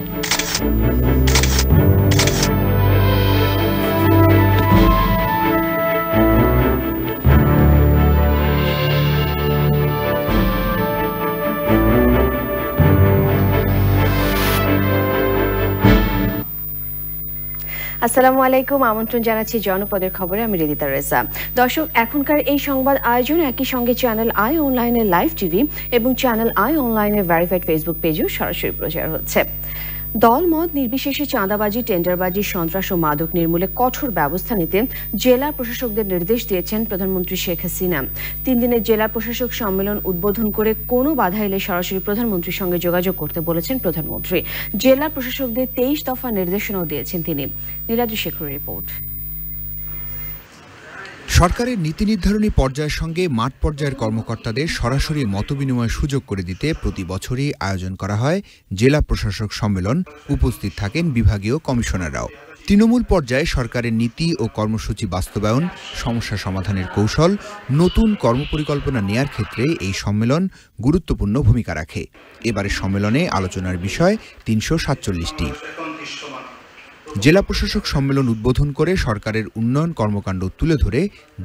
Música আসসালামু আলাইকুম আমন্ত্রণ জানাচ্ছি জনপদের খবরে আমি রেদিতা রেজা দর্শক এখনকার এই সংবাদ আয়োজন একই সঙ্গে চ্যানেল আই অনলাইনে লাইভ টিভি এবং চ্যানেল আই অনলাইনে ভেরিফাইড ফেসবুক পেজেও সরাসরি প্রচার হচ্ছে দলমত নির্বিশেষে চাঁদাবাজি টেন্ডারবাজি সন্ত্রাস ও মাদক নির্মূলে কঠোর ব্যবস্থা নিতে জেলা প্রশাসকদের নির্দেশ দিয়েছেন প্রধানমন্ত্রী শেখ হাসিনা তিন দিনের জেলা প্রশাসক সম্মেলন উদ্বোধন করে কোনো বাধা এলে সরাসরি প্রধানমন্ত্রীর সঙ্গে যোগাযোগ করতে বলেছেন প্রধানমন্ত্রী জেলা প্রশাসকদের তেইশ দফা নির্দেশনাও দিয়েছেন তিনি নীলাদ্রি শেখর রিপোর্ট সরকারের নীতি নির্ধারণী পর্যায়ের সঙ্গে মাঠ পর্যায়ের কর্মকর্তাদের সরাসরি মতবিনিময়ের সুযোগ করে দিতে প্রতি বছরই আয়োজন করা হয় জেলা প্রশাসক সম্মেলন উপস্থিত থাকেন বিভাগীয় কমিশনাররাও তৃণমূল পর্যায়ে সরকারের নীতি ও কর্মসূচি বাস্তবায়ন সমস্যা সমাধানের কৌশল নতুন কর্মপরিকল্পনা নেয়ার ক্ষেত্রে এই সম্মেলন গুরুত্বপূর্ণ ভূমিকা রাখে এবারের সম্মেলনে আলোচনার বিষয় তিনশো সাতচল্লিশটি জেলা প্রশাসক সম্মেলন উদ্বোধন করে সরকারের উন্নয়ন কর্মকাণ্ড তুলে ধরে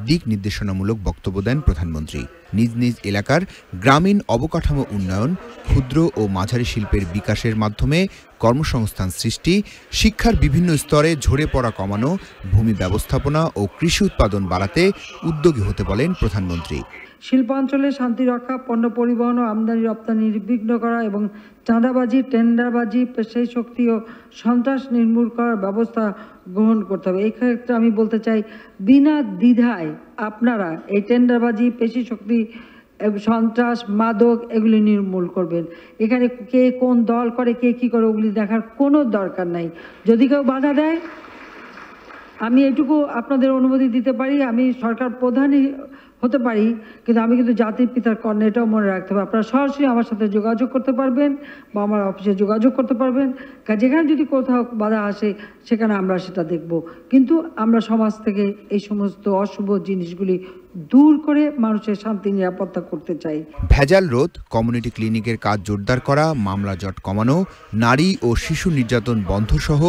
দিক নির্দেশনামূলক বক্তব্য দেন প্রধানমন্ত্রী নিজ নিজ এলাকার গ্রামীণ অবকাঠামো উন্নয়ন ক্ষুদ্র ও মাঝারি শিল্পের বিকাশের মাধ্যমে কর্মসংস্থান সৃষ্টি শিক্ষার বিভিন্ন স্তরে ঝরে পড়া কমানো ভূমি ব্যবস্থাপনা ও কৃষি উৎপাদন বাড়াতে উদ্যোগী হতে বলেন প্রধানমন্ত্রী শিল্পাঞ্চলে শান্তি রক্ষা পণ্য পরিবহন ও আমদানি রপ্তানি নির্বিঘ্ন করা এবং চাঁদাবাজি টেন্ডারবাজি সেই শক্তি ও সন্ত্রাস নির্মূল করার ব্যবস্থা গ্রহণ করতে হবে এই ক্ষেত্রে আমি বলতে চাই বিনা দ্বিধায় আপনারা এই টেন্ডারবাজি পেশি শক্তি সন্ত্রাস মাদক এগুলি নির্মূল করবেন এখানে কে কোন দল করে কে কী করে ওগুলি দেখার কোনো দরকার নাই যদি কেউ বাধা দেয় আমি এটুকু আপনাদের অনুমতি দিতে পারি আমি সরকার প্রধানই হতে পারি কিন্তু আমি কিন্তু জাতির পিতার কর্ণে এটাও মনে রাখতে হবে আপনারা সরাসরি আমার সাথে যোগাযোগ করতে পারবেন বা আমার অফিসে যোগাযোগ করতে পারবেন যেখানে যদি কোথাও বাধা আসে সেখানে আমরা সেটা দেখব কিন্তু আমরা সমাজ থেকে এই সমস্ত অশুভ জিনিসগুলি দূর করে মানুষের শান্তি নিরাপত্তা করতে চাই ভেজাল রোধ কমিউনিটি ক্লিনিকের কাজ জোরদার করা মামলা জট কমানো নারী ও শিশু নির্যাতন বন্ধ সহ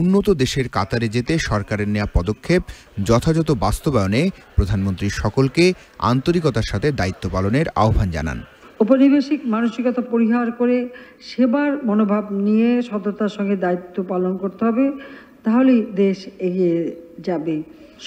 উন্নত দেশের কাতারে যেতে সরকারের নেওয়া পদক্ষেপ যথাযথ বাস্তবায়নে প্রধানমন্ত্রী সকলকে আন্তরিকতার সাথে দায়িত্ব পালনের আহ্বান জানান উপনিবেশিক মানসিকতা পরিহার করে সেবার মনোভাব নিয়ে সততার সঙ্গে দায়িত্ব পালন করতে হবে তাহলেই দেশ এগিয়ে যাবে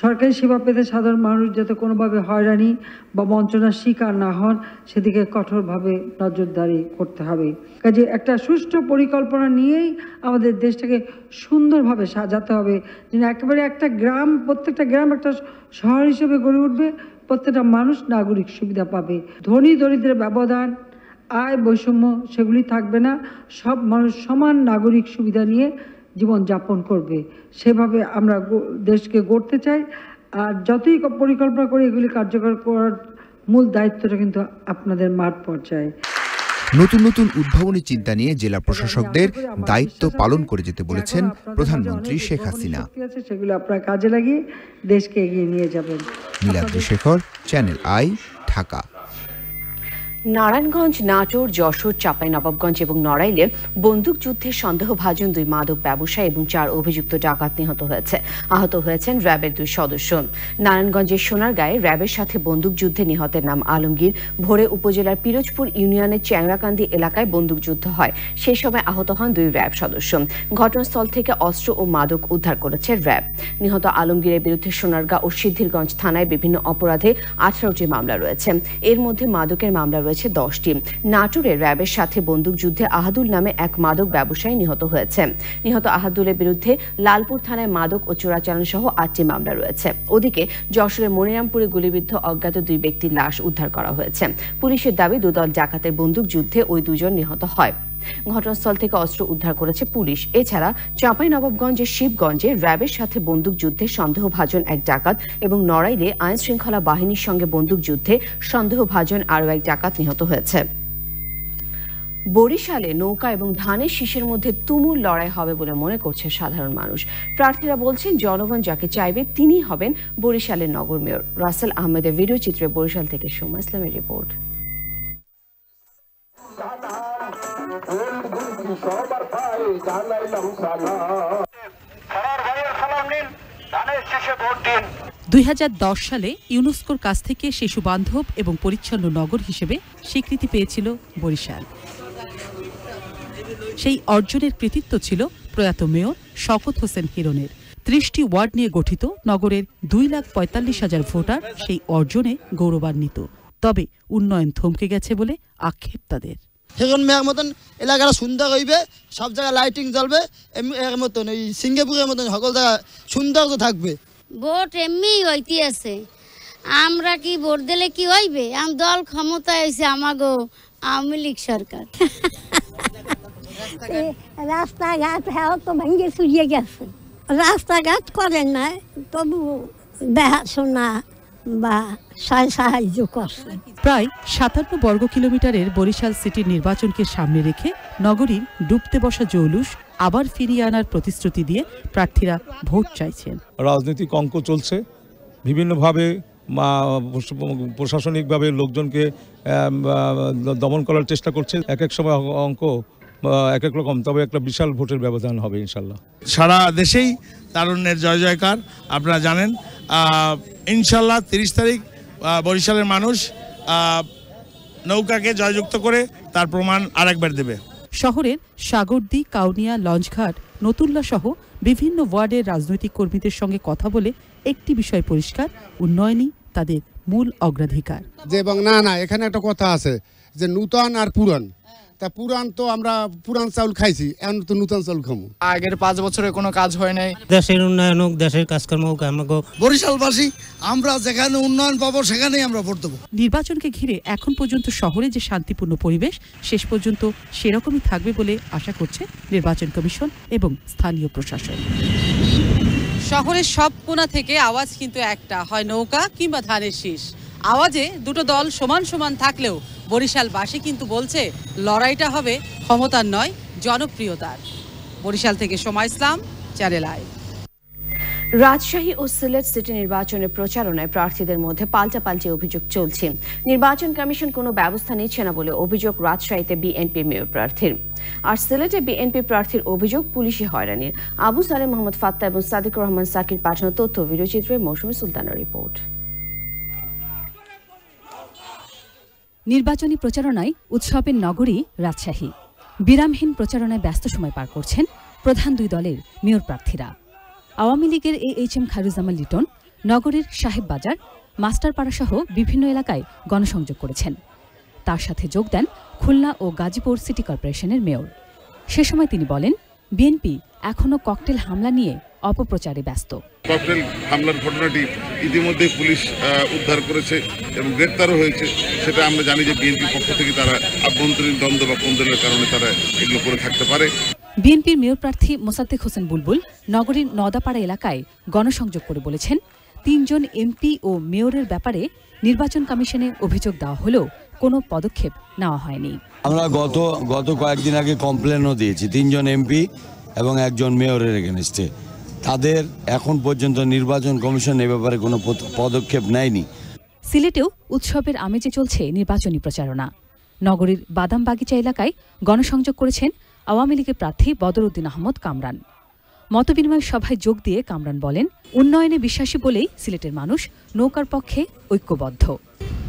সরকারি সেবা পেতে সাধারণ মানুষ যাতে কোনোভাবে হয়রানি বা বঞ্চনার শিকার না হন সেদিকে কঠোরভাবে নজরদারি করতে হবে কাজে একটা সুষ্ঠু পরিকল্পনা নিয়েই আমাদের দেশটাকে সুন্দরভাবে সাজাতে হবে যেন একেবারে একটা গ্রাম প্রত্যেকটা গ্রাম একটা শহর হিসেবে গড়ে উঠবে প্রত্যেকটা মানুষ নাগরিক সুবিধা পাবে ধনী দরিদ্রের ব্যবধান আয় বৈষম্য সেগুলি থাকবে না সব মানুষ সমান নাগরিক সুবিধা নিয়ে জীবন যাপন করবে সেভাবে আমরা দেশকে গড়তে চাই আর যতই পরিকল্পনা করি এগুলি কার্যকর করার মূল দায়িত্বটা কিন্তু আপনাদের মাঠ পর্যায়ে নতুন নতুন উদ্ভাবনী চিন্তা নিয়ে জেলা প্রশাসকদের দায়িত্ব পালন করে যেতে বলেছেন প্রধানমন্ত্রী শেখ হাসিনা সেগুলো আপনার কাজে লাগিয়ে দেশকে এগিয়ে নিয়ে যাবেন শেখর চ্যানেল আই ঢাকা নারায়ণগঞ্জ নাটোর যশোর নবাবগঞ্জ এবং নড়াইলে বন্দুকযুদ্ধের সন্দেহভাজন দুই মাদক ব্যবসায়ী এবং চার অভিযুক্ত ডাকাত নিহত হয়েছে আহত হয়েছেন র্যাবের দুই সদস্য নারায়ণগঞ্জের সোনারগাঁয়ে র্যাবের সাথে বন্দুকযুদ্ধে নিহতের নাম আলমগীর ভোরে উপজেলার পিরোজপুর ইউনিয়নের চ্যাংরাকান্দি এলাকায় বন্দুকযুদ্ধ হয় সে সময় আহত হন দুই র্যাব সদস্য ঘটনাস্থল থেকে অস্ত্র ও মাদক উদ্ধার করেছে র্যাব নিহত আলমগীরের বিরুদ্ধে সোনারগাঁ ও সিদ্ধিরগঞ্জ থানায় বিভিন্ন অপরাধে আঠারোটি মামলা রয়েছে এর মধ্যে মাদকের মামলা রয়েছে হয়েছে দশটি নাটোরে র্যাবের সাথে বন্দুকযুদ্ধে আহাদুল নামে এক মাদক ব্যবসায়ী নিহত হয়েছে নিহত আহাদুলের বিরুদ্ধে লালপুর থানায় মাদক ও চোরাচালান সহ আটটি মামলা রয়েছে ওদিকে যশোরের মনিরামপুরে গুলিবিদ্ধ অজ্ঞাত দুই ব্যক্তির লাশ উদ্ধার করা হয়েছে পুলিশের দাবি দুদল জাকাতের বন্দুকযুদ্ধে ওই দুজন নিহত হয় ঘটনাস্থল থেকে অস্ত্র উদ্ধার করেছে পুলিশ এছাড়া চাঁপাই নবাবগঞ্জের শিবগঞ্জে র্যাবের সাথে বন্দুকযুদ্ধে সন্দেহভাজন এক ডাকাত এবং নড়াইলে আইন শৃঙ্খলা বাহিনীর সঙ্গে বন্দুকযুদ্ধে সন্দেহভাজন আরও এক ডাকাত নিহত হয়েছে বরিশালে নৌকা এবং ধানের শীষের মধ্যে তুমুল লড়াই হবে বলে মনে করছে সাধারণ মানুষ প্রার্থীরা বলছেন জনগণ যাকে চাইবে তিনি হবেন বরিশালের নগর মেয়র রাসেল আহমেদের ভিডিও চিত্রে বরিশাল থেকে সোমা ইসলামের রিপোর্ট দুই সালে ইউনেস্কোর কাছ থেকে শিশু বান্ধব এবং পরিচ্ছন্ন নগর হিসেবে স্বীকৃতি পেয়েছিল বরিশাল সেই অর্জনের কৃতিত্ব ছিল প্রয়াত মেয়র শকত হোসেন হিরণের ত্রিশটি ওয়ার্ড নিয়ে গঠিত নগরের দুই লাখ পঁয়তাল্লিশ হাজার ভোটার সেই অর্জনে গৌরবান্বিত তবে উন্নয়ন থমকে গেছে বলে আক্ষেপ তাদের সেখান মেয়ের মতন এলাকাটা সুন্দর হইবে সব জায়গায় লাইটিং জ্বলবে এর মতন এই সিঙ্গাপুরের মতন সকল জায়গা সুন্দর থাকবে ভোট এমনি হইতে আছে আমরা কি ভোট দিলে কি হইবে আম দল ক্ষমতায় হয়েছে গো আওয়ামী লীগ সরকার রাস্তাঘাট হ্যাঁ তো ভেঙে সুজিয়ে গেছে রাস্তাঘাট করেন না তবু দেখাশোনা বা সাহায্য করছে প্রায় সাতান্ন বর্গ কিলোমিটারের বরিশাল সিটির নির্বাচনকে সামনে রেখে নগরীর ডুবতে বসা জৌলুস আবার ফিরিয়ে আনার প্রতিশ্রুতি দিয়ে প্রার্থীরা ভোট চাইছেন রাজনৈতিক অঙ্ক চলছে বিভিন্নভাবে প্রশাসনিকভাবে লোকজনকে দমন করার চেষ্টা করছে এক এক সময় অঙ্ক এক এক রকম তবে একটা বিশাল ভোটের ব্যবধান হবে ইনশাল্লাহ সারা দেশেই তারুণ্যের জয় জয়কার আপনারা জানেন ইনশাল্লাহ তিরিশ তারিখ বরিশালের মানুষ নৌকাকে জয়যুক্ত করে তার প্রমাণ আরেকবার দেবে শহরের সাগরদি কাউনিয়া লঞ্চঘাট নতুল্লা সহ বিভিন্ন ওয়ার্ডের রাজনৈতিক কর্মীদের সঙ্গে কথা বলে একটি বিষয় পরিষ্কার উন্নয়নই তাদের মূল অগ্রাধিকার যে এবং না না এখানে একটা কথা আছে যে নূতন আর পুরন তা পুরান তো আমরা পুরান চাউল খাইছি এখন তো নতুন চাউল খাবো আগের পাঁচ বছরে কোনো কাজ হয় নাই দেশের উন্নয়ন হোক দেশের কাজকর্ম হোক আমাকে বরিশালবাসী আমরা যেখানে উন্নয়ন পাবো সেখানেই আমরা ভোট দেবো নির্বাচনকে ঘিরে এখন পর্যন্ত শহরে যে শান্তিপূর্ণ পরিবেশ শেষ পর্যন্ত সেরকমই থাকবে বলে আশা করছে নির্বাচন কমিশন এবং স্থানীয় প্রশাসন শহরের সব কোনা থেকে আওয়াজ কিন্তু একটা হয় নৌকা কিংবা ধানের শীষ আওয়াজে দুটো দল সমান সমান থাকলেও বরিশালবাসী কিন্তু বলছে লড়াইটা হবে ক্ষমতার নয় জনপ্রিয়তার বরিশাল থেকে সময় ইসলাম চ্যানেল আই রাজশাহী ও সিলেট সিটি নির্বাচনের প্রচারণায় প্রার্থীদের মধ্যে পাল্টাপাল্টি অভিযোগ চলছে নির্বাচন কমিশন কোনো ব্যবস্থা নিচ্ছে না বলে অভিযোগ রাজশাহীতে বিএনপির মেয়র প্রার্থীর আর সিলেটে বিএনপি প্রার্থীর অভিযোগ পুলিশি হয়রানির আবু সালে মোহাম্মদ ফাত্তা এবং সাদিকুর রহমান সাকির পাঠানো তথ্য ভিডিওচিত্রে মৌসুমী সুলতানের রিপোর্ট নির্বাচনী প্রচারণায় উৎসবের নগরী রাজশাহী বিরামহীন প্রচারণায় ব্যস্ত সময় পার করছেন প্রধান দুই দলের মেয়র প্রার্থীরা আওয়ামী লীগের A H M Khairuzzaman Liton নগরীর সাহেব বাজার মাস্টারপাড়াসহ বিভিন্ন এলাকায় গণসংযোগ করেছেন তার সাথে যোগ দেন খুলনা ও গাজীপুর সিটি কর্পোরেশনের মেয়র সে সময় তিনি বলেন বিএনপি এখনও ককটেল হামলা নিয়ে অপপ্রচারে ব্যস্ত ককটেল হামলার ঘটনাটি ইতিমধ্যে পুলিশ উদ্ধার করেছে এবং গ্রেপ্তারও হয়েছে সেটা আমরা জানি যে বিএনপির পক্ষ থেকে তারা আভ্যন্তরীণ দ্বন্দ্ব বা কোন্দলের কারণে তারা এগুলো করে থাকতে পারে বিএনপির মেয়র প্রার্থী মোসাদ্দেক হোসেন বুলবুল নগরীর নদাপাড়া এলাকায় গণসংযোগ করে বলেছেন তিনজন এমপি ও মেয়রের ব্যাপারে নির্বাচন কমিশনে অভিযোগ দেওয়া হলেও কোনো পদক্ষেপ নেওয়া হয়নি আমরা গত গত কয়েকদিন আগে কমপ্লেনও দিয়েছি তিনজন এমপি এবং একজন মেয়রের এগেনস্টে তাদের এখন পর্যন্ত নির্বাচন কমিশন এ ব্যাপারে কোনো পদক্ষেপ নেয়নি সিলেটেও উৎসবের আমেজে চলছে নির্বাচনী প্রচারণা নগরীর বাদামবাগিচা এলাকায় গণসংযোগ করেছেন আওয়ামী লীগের প্রার্থী বদরউদ্দিন আহমদ কামরান মতবিনিময় সভায় যোগ দিয়ে কামরান বলেন উন্নয়নে বিশ্বাসী বলেই সিলেটের মানুষ নৌকার পক্ষে ঐক্যবদ্ধ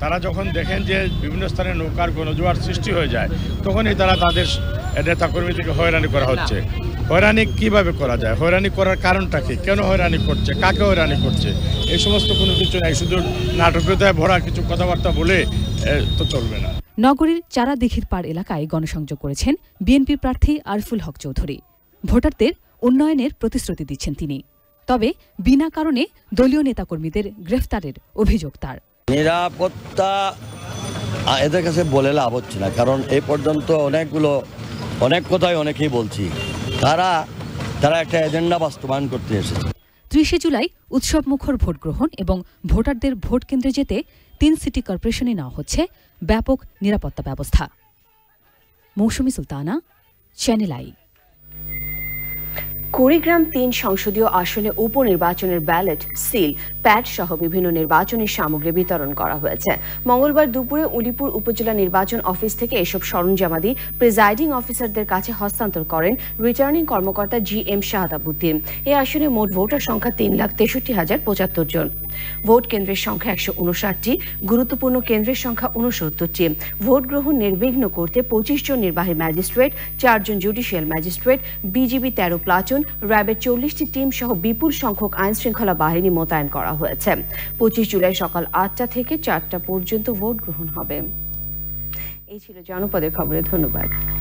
তারা যখন দেখেন যে বিভিন্ন স্থানে নৌকার গণজোয়ার সৃষ্টি হয়ে যায় তখনই তারা তাদের নেতাকর্মীদেরকে হয়রানি করা হচ্ছে হয়রানি কিভাবে করা যায় হয়রানি করার কারণটা কি কেন হয়রানি করছে কাকে হয়রানি করছে এই সমস্ত কোনো কিছু নাই শুধু নাটকীয়তায় ভরা কিছু কথাবার্তা বলে তো চলবে না নগরীর চারা দিঘির পার এলাকায় গণসংযোগ করেছেন বিএনপি প্রার্থী আরফুল হক চৌধুরী ভোটারদের উন্নয়নের প্রতিশ্রুতি দিচ্ছেন তিনি তবে বিনা কারণে দলীয় নেতাকর্মীদের গ্রেফতারের অভিযোগ তার নিরাপত্তা এদের কাছে বলে লাভ হচ্ছে না কারণ এ পর্যন্ত অনেকগুলো অনেক কথাই অনেকেই বলছি তারা তারা একটা এজেন্ডা বাস্তবায়ন করতে এসেছে ত্রিশে জুলাই উৎসব মুখর ভোট গ্রহণ এবং ভোটারদের ভোট কেন্দ্রে যেতে তিন সিটি কর্পোরেশনে নেওয়া হচ্ছে ব্যাপক নিরাপত্তা ব্যবস্থা মৌসুমি সুলতানা চ্যানেল আই কুড়িগ্রাম তিন সংসদীয় আসনে উপনির্বাচনের ব্যালট সিল প্যাড সহ বিভিন্ন নির্বাচনী সামগ্রী বিতরণ করা হয়েছে মঙ্গলবার দুপুরে উলিপুর উপজেলা নির্বাচন অফিস থেকে এসব সরঞ্জামাদি প্রিজাইডিং অফিসারদের কাছে হস্তান্তর করেন রিটার্নিং কর্মকর্তা জি এম শাহাদাবুদ্দিন এ আসনে মোট ভোটার সংখ্যা তিন লাখ তেষট্টি হাজার পঁচাত্তর জন ভোট কেন্দ্রের সংখ্যা একশো উনষাটটি গুরুত্বপূর্ণ কেন্দ্রের সংখ্যা উনসত্তরটি ভোট গ্রহণ নির্বিঘ্ন করতে পঁচিশ জন নির্বাহী ম্যাজিস্ট্রেট চারজন জুডিশিয়াল ম্যাজিস্ট্রেট বিজিবি তেরো প্লাটুন র্যাবের চল্লিশটি টিম সহ বিপুল সংখ্যক আইন শৃঙ্খলা বাহিনী মোতায়েন করা হয়েছে পঁচিশ জুলাই সকাল আটটা থেকে চারটা পর্যন্ত ভোট গ্রহণ হবে এই ছিল জনপদের খবরে ধন্যবাদ